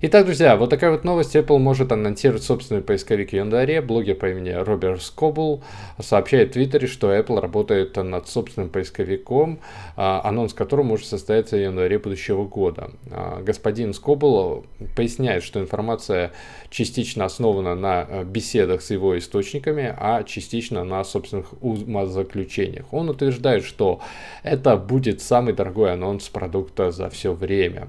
Итак, друзья, вот такая вот новость. Apple может анонсировать собственный поисковик в январе. Блогер по имени Роберт Скобл сообщает в Твиттере, что Apple работает над собственным поисковиком, а, анонс которого может состояться в январе будущего года. А, господин Скобл поясняет, что информация частично основана на а, беседах с его источниками, а частично на собственных умозаключениях. Он утверждает, что это будет самый дорогой анонс продукта за все время.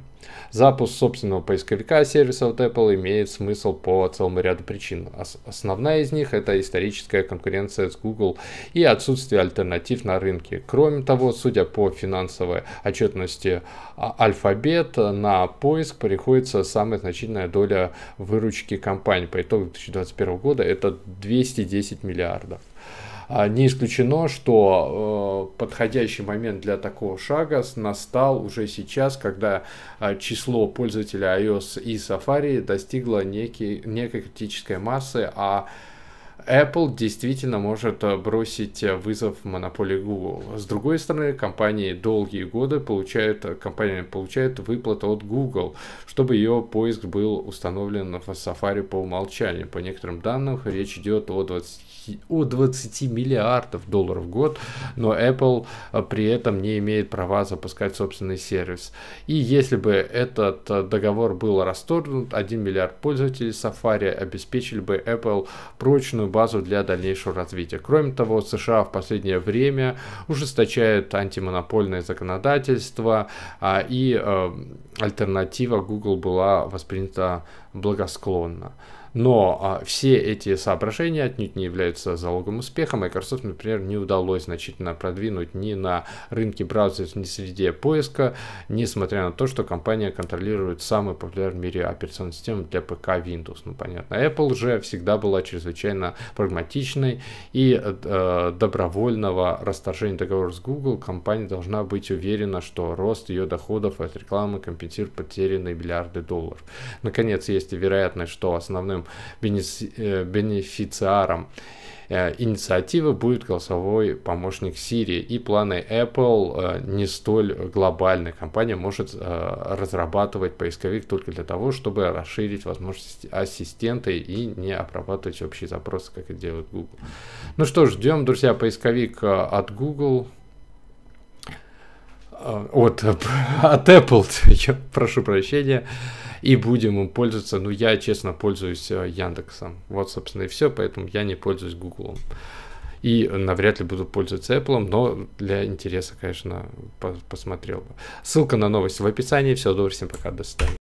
Запуск собственного поисковика Сервиса от Apple имеет смысл по целому ряду причин. Основная из них это историческая конкуренция с Google и отсутствие альтернатив на рынке. Кроме того, судя по финансовой отчетности а, Alphabet, на поиск приходится самая значительная доля выручки компании. По итогу 2021 года это 210 миллиардов. А, не исключено, что э, подходящий момент для такого шага настал уже сейчас, когда а, число пользователей iOS и Safari достигло некий, некой критической массы, а Apple действительно может э, бросить э, вызов монополии Google. С другой стороны, компании долгие годы получают, э, компания получает выплаты от Google, чтобы ее поиск был установлен в Safari по умолчанию. По некоторым данным, речь идет о 20, о 20 миллиардов долларов в год, но Apple при этом не имеет права запускать собственный сервис. И если бы этот договор был расторгнут, 1 миллиард пользователей Safari обеспечили бы Apple прочную полезную базу для дальнейшего развития. Кроме того, США в последнее время ужесточают антимонопольное законодательство, а, и э, альтернатива Google была воспринята благосклонно. Но а, все эти соображения отнюдь не являются залогом успеха. Microsoft, например, не удалось значительно продвинуть ни на рынке браузеров, ни среди поиска, несмотря на то, что компания контролирует самый популярный в мире операционную систему для ПК Windows. Ну, понятно. Apple же всегда была чрезвычайно прагматичной и э, добровольного расторжения договора с Google компания должна быть уверена, что рост ее доходов от рекламы компенсирует потерянные миллиарды долларов. Наконец, есть вероятность, что основной единственным э, бенефициаром э, инициативы будет голосовой помощник Siri, и планы Apple э, не столь глобальны. Компания может разрабатывать поисковик только для того, чтобы расширить возможности ассистента и не обрабатывать общие запросы, как это делает Google. Ну что ж, ждем, друзья, поисковик от Google от, от Apple, прошу прощения и будем им пользоваться. Ну, я, честно, пользуюсь э, Яндексом. Вот, собственно, и все, поэтому я не пользуюсь Google, И навряд ли буду пользоваться Apple, но для интереса, конечно, посмотрел бы. Ссылка на новость в описании. Всего доброго, всем пока, до свидания.